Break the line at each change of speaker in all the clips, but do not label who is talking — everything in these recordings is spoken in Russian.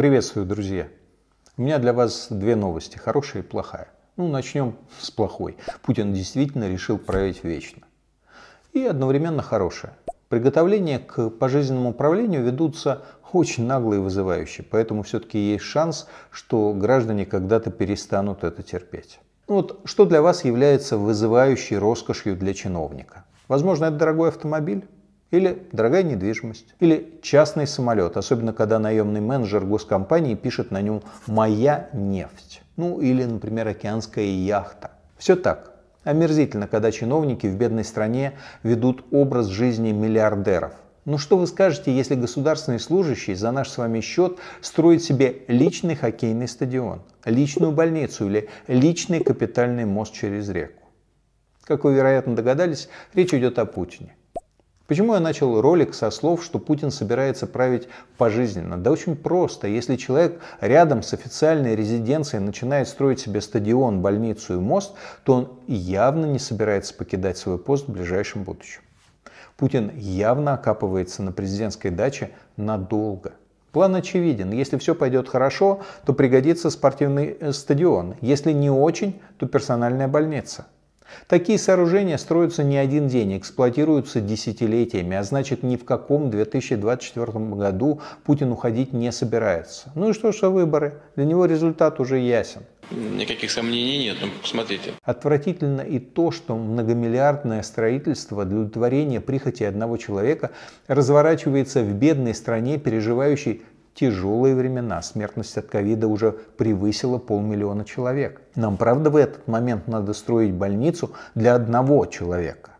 Приветствую, друзья! У меня для вас две новости, хорошая и плохая. Ну, начнем с плохой. Путин действительно решил править вечно. И одновременно хорошая. Приготовления к пожизненному правлению ведутся очень нагло и вызывающе, поэтому все-таки есть шанс, что граждане когда-то перестанут это терпеть. Ну вот что для вас является вызывающей роскошью для чиновника? Возможно, это дорогой автомобиль? или дорогая недвижимость, или частный самолет, особенно когда наемный менеджер госкомпании пишет на нем «моя нефть», ну или, например, океанская яхта. Все так. Омерзительно, когда чиновники в бедной стране ведут образ жизни миллиардеров. Ну что вы скажете, если государственный служащий за наш с вами счет строит себе личный хоккейный стадион, личную больницу или личный капитальный мост через реку? Как вы, вероятно, догадались, речь идет о Путине. Почему я начал ролик со слов, что Путин собирается править пожизненно? Да очень просто. Если человек рядом с официальной резиденцией начинает строить себе стадион, больницу и мост, то он явно не собирается покидать свой пост в ближайшем будущем. Путин явно окапывается на президентской даче надолго. План очевиден. Если все пойдет хорошо, то пригодится спортивный э, стадион. Если не очень, то персональная больница. Такие сооружения строятся не один день, эксплуатируются десятилетиями, а значит ни в каком 2024 году Путин уходить не собирается. Ну и что, что выборы? Для него результат уже ясен. Никаких сомнений нет, ну посмотрите. Отвратительно и то, что многомиллиардное строительство для удовлетворения прихоти одного человека разворачивается в бедной стране, переживающей тяжелые времена. Смертность от ковида уже превысила полмиллиона человек. Нам, правда, в этот момент надо строить больницу для одного человека?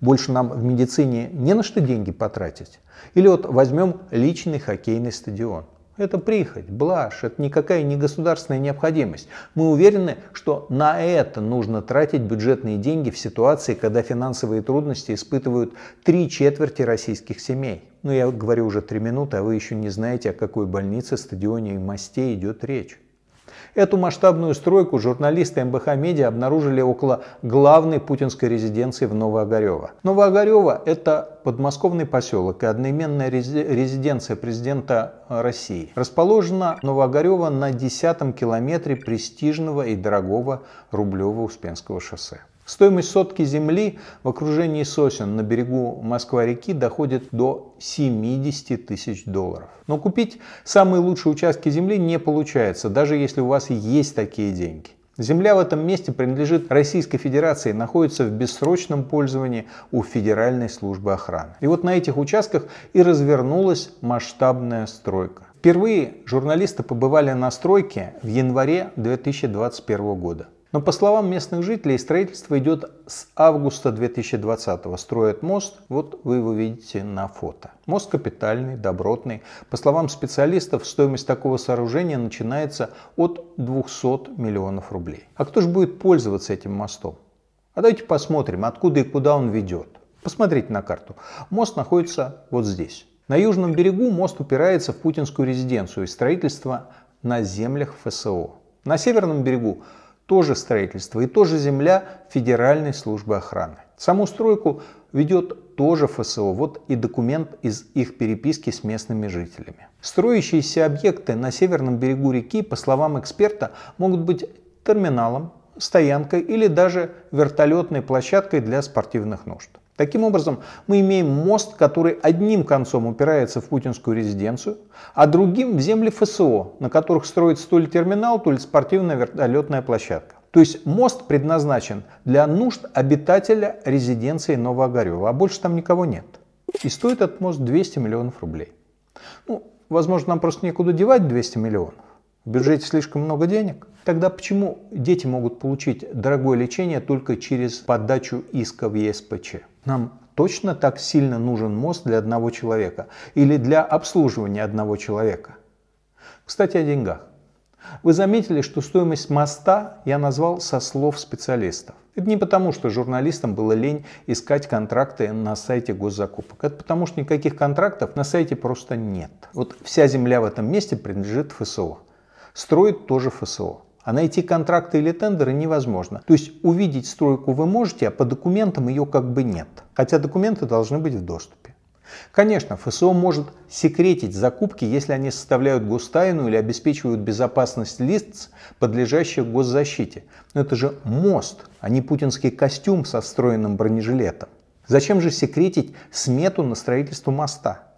Больше нам в медицине не на что деньги потратить? Или вот возьмем личный хоккейный стадион – это прихоть, блажь, это никакая не государственная необходимость. Мы уверены, что на это нужно тратить бюджетные деньги в ситуации, когда финансовые трудности испытывают три четверти российских семей. Но ну, я говорю уже три минуты, а вы еще не знаете, о какой больнице, стадионе и мосте идет речь. Эту масштабную стройку журналисты МБХ Медиа обнаружили около главной путинской резиденции в Новоогарево. Новоогарево – это подмосковный поселок и одноименная резиденция президента э, России. Расположена Новоогарево на десятом километре престижного и дорогого рублево успенского шоссе. Стоимость сотки земли в окружении сосен на берегу Москва-реки доходит до 70 тысяч долларов. Но купить самые лучшие участки земли не получается, даже если у вас есть такие деньги. Земля в этом месте принадлежит Российской Федерации, и находится в бессрочном пользовании у Федеральной службы охраны. И вот на этих участках и развернулась масштабная стройка. Впервые журналисты побывали на стройке в январе 2021 года. Но по словам местных жителей, строительство идет с августа 2020 -го. Строят мост, вот вы его видите на фото. Мост капитальный, добротный. По словам специалистов, стоимость такого сооружения начинается от 200 миллионов рублей. А кто же будет пользоваться этим мостом? А давайте посмотрим, откуда и куда он ведет. Посмотрите на карту. Мост находится вот здесь. На южном берегу мост упирается в путинскую резиденцию и строительство на землях ФСО. На северном берегу тоже строительство и тоже земля Федеральной службы охраны. Саму стройку ведет тоже ФСО, вот и документ из их переписки с местными жителями. Строящиеся объекты на северном берегу реки, по словам эксперта, могут быть терминалом, стоянкой или даже вертолетной площадкой для спортивных нужд. Таким образом, мы имеем мост, который одним концом упирается в путинскую резиденцию, а другим в земли ФСО, на которых строится то ли терминал, то ли спортивная вертолетная площадка. То есть мост предназначен для нужд обитателя резиденции Новоогарева, а больше там никого нет. И стоит этот мост 200 миллионов рублей. Ну, возможно, нам просто некуда девать 200 миллионов. В бюджете слишком много денег. Тогда почему дети могут получить дорогое лечение только через подачу иска в ЕСПЧ? Нам точно так сильно нужен мост для одного человека или для обслуживания одного человека. Кстати, о деньгах. Вы заметили, что стоимость моста я назвал со слов специалистов. Это не потому, что журналистам было лень искать контракты на сайте госзакупок. Это потому, что никаких контрактов на сайте просто нет. Вот вся земля в этом месте принадлежит ФСО. Строит тоже ФСО. А найти контракты или тендеры невозможно. То есть увидеть стройку вы можете, а по документам ее как бы нет. Хотя документы должны быть в доступе. Конечно, ФСО может секретить закупки, если они составляют гостайну или обеспечивают безопасность лиц, подлежащих госзащите. Но это же мост, а не путинский костюм со встроенным бронежилетом. Зачем же секретить смету на строительство моста?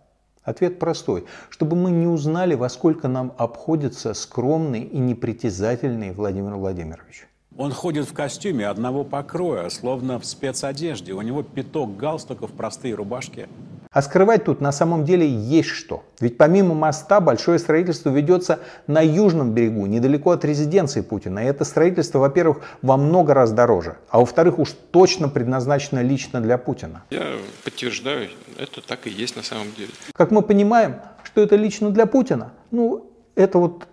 Ответ простой. Чтобы мы не узнали, во сколько нам обходится скромный и непритязательный Владимир Владимирович. Он ходит в костюме одного покроя, словно в спецодежде. У него пяток галстуков, простые рубашки. А скрывать тут на самом деле есть что. Ведь помимо моста большое строительство ведется на южном берегу, недалеко от резиденции Путина. И это строительство, во-первых, во много раз дороже, а во-вторых, уж точно предназначено лично для Путина. Я подтверждаю, это так и есть на самом деле. Как мы понимаем, что это лично для Путина, ну, это вот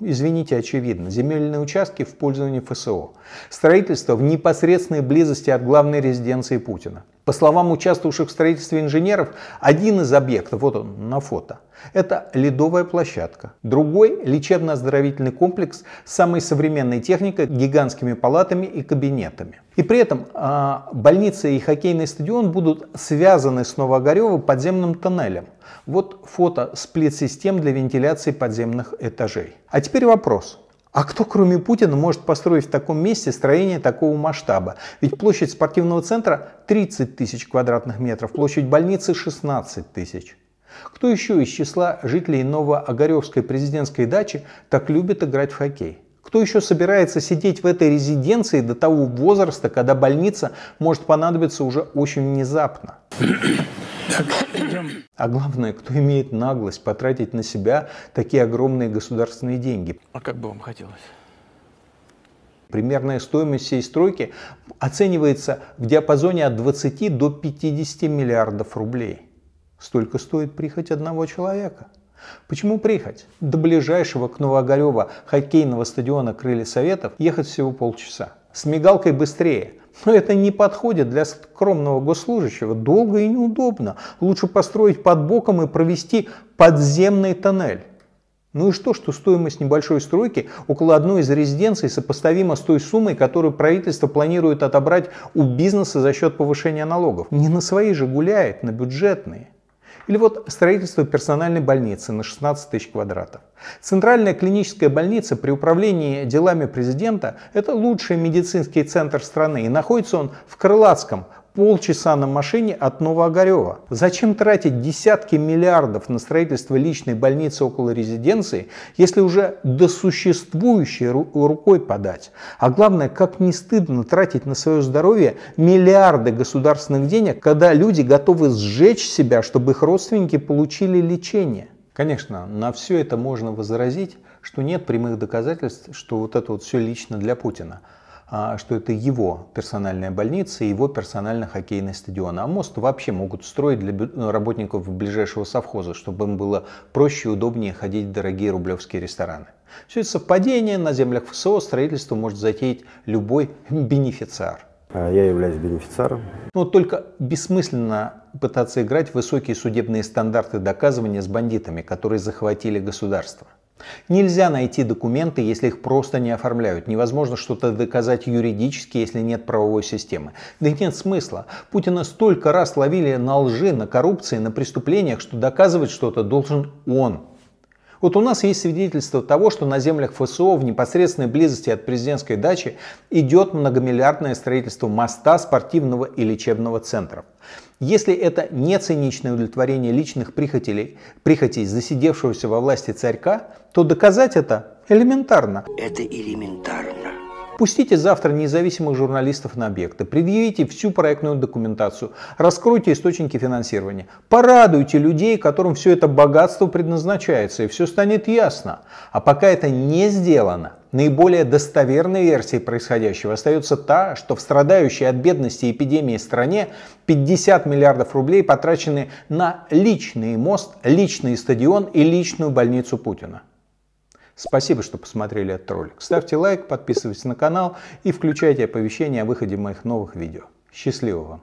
извините, очевидно, земельные участки в пользовании ФСО, строительство в непосредственной близости от главной резиденции Путина. По словам участвовавших в строительстве инженеров, один из объектов, вот он на фото, это ледовая площадка. Другой – лечебно-оздоровительный комплекс с самой современной техникой, гигантскими палатами и кабинетами. И при этом э, больница и хоккейный стадион будут связаны с Новогорева подземным тоннелем. Вот фото сплит-систем для вентиляции подземных этажей. А теперь вопрос. А кто, кроме Путина, может построить в таком месте строение такого масштаба? Ведь площадь спортивного центра 30 тысяч квадратных метров, площадь больницы 16 тысяч. Кто еще из числа жителей Новоогаревской президентской дачи так любит играть в хоккей? Кто еще собирается сидеть в этой резиденции до того возраста, когда больница может понадобиться уже очень внезапно? А главное, кто имеет наглость потратить на себя такие огромные государственные деньги? А как бы вам хотелось? Примерная стоимость всей стройки оценивается в диапазоне от 20 до 50 миллиардов рублей. Столько стоит прихоть одного человека. Почему приехать? До ближайшего к Новоогарева хоккейного стадиона «Крылья Советов» ехать всего полчаса. С мигалкой быстрее. Но это не подходит для скромного госслужащего. Долго и неудобно. Лучше построить под боком и провести подземный тоннель. Ну и что, что стоимость небольшой стройки около одной из резиденций сопоставима с той суммой, которую правительство планирует отобрать у бизнеса за счет повышения налогов? Не на свои же гуляет, на бюджетные. Или вот строительство персональной больницы на 16 тысяч квадратов. Центральная клиническая больница при управлении делами президента – это лучший медицинский центр страны, и находится он в Крылатском, полчаса на машине от Новоогарева. Зачем тратить десятки миллиардов на строительство личной больницы около резиденции, если уже до существующей ру- рукой подать? А главное, как не стыдно тратить на свое здоровье миллиарды государственных денег, когда люди готовы сжечь себя, чтобы их родственники получили лечение. Конечно, на все это можно возразить, что нет прямых доказательств, что вот это вот все лично для Путина. А, что это его персональная больница и его персональный хоккейный стадион. А мост вообще могут строить для ну, работников ближайшего совхоза, чтобы им было проще и удобнее ходить в дорогие рублевские рестораны. Все это совпадение, на землях ФСО строительство может затеять любой бенефициар. А, я являюсь бенефициаром. Но ну, только бессмысленно пытаться играть в высокие судебные стандарты доказывания с бандитами, которые захватили государство. Нельзя найти документы, если их просто не оформляют. Невозможно что-то доказать юридически, если нет правовой системы. Да и нет смысла. Путина столько раз ловили на лжи, на коррупции, на преступлениях, что доказывать что-то должен он, вот у нас есть свидетельство того, что на землях ФСО в непосредственной близости от президентской дачи идет многомиллиардное строительство моста, спортивного и лечебного центров. Если это не циничное удовлетворение личных прихотелей, прихотей засидевшегося во власти царька, то доказать это элементарно. Это элементарно. Пустите завтра независимых журналистов на объекты, предъявите всю проектную документацию, раскройте источники финансирования, порадуйте людей, которым все это богатство предназначается, и все станет ясно. А пока это не сделано, наиболее достоверной версией происходящего остается та, что в страдающей от бедности и эпидемии стране 50 миллиардов рублей потрачены на личный мост, личный стадион и личную больницу Путина. Спасибо, что посмотрели этот ролик. Ставьте лайк, подписывайтесь на канал и включайте оповещения о выходе моих новых видео. Счастливо вам!